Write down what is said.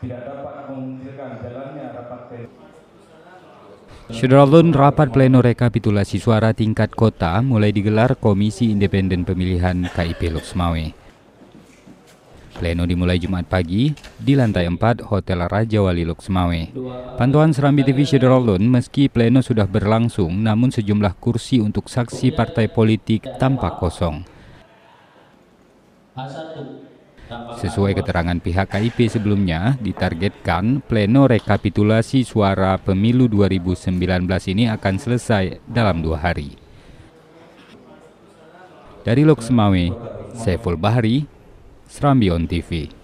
tidak dapat rapat pleno. rekapitulasi suara tingkat kota mulai digelar Komisi Independen Pemilihan KIP Loksmawe. Pleno dimulai Jumat pagi di lantai 4 Hotel Raja Wali Loksmawe. Pantauan Serambi TV Syederalun, meski pleno sudah berlangsung, namun sejumlah kursi untuk saksi partai politik tampak kosong. Sesuai keterangan pihak KIP sebelumnya, ditargetkan pleno rekapitulasi suara pemilu 2019 ini akan selesai dalam dua hari. Dari Loksemawe, Saiful Bahri, Serambi On TV.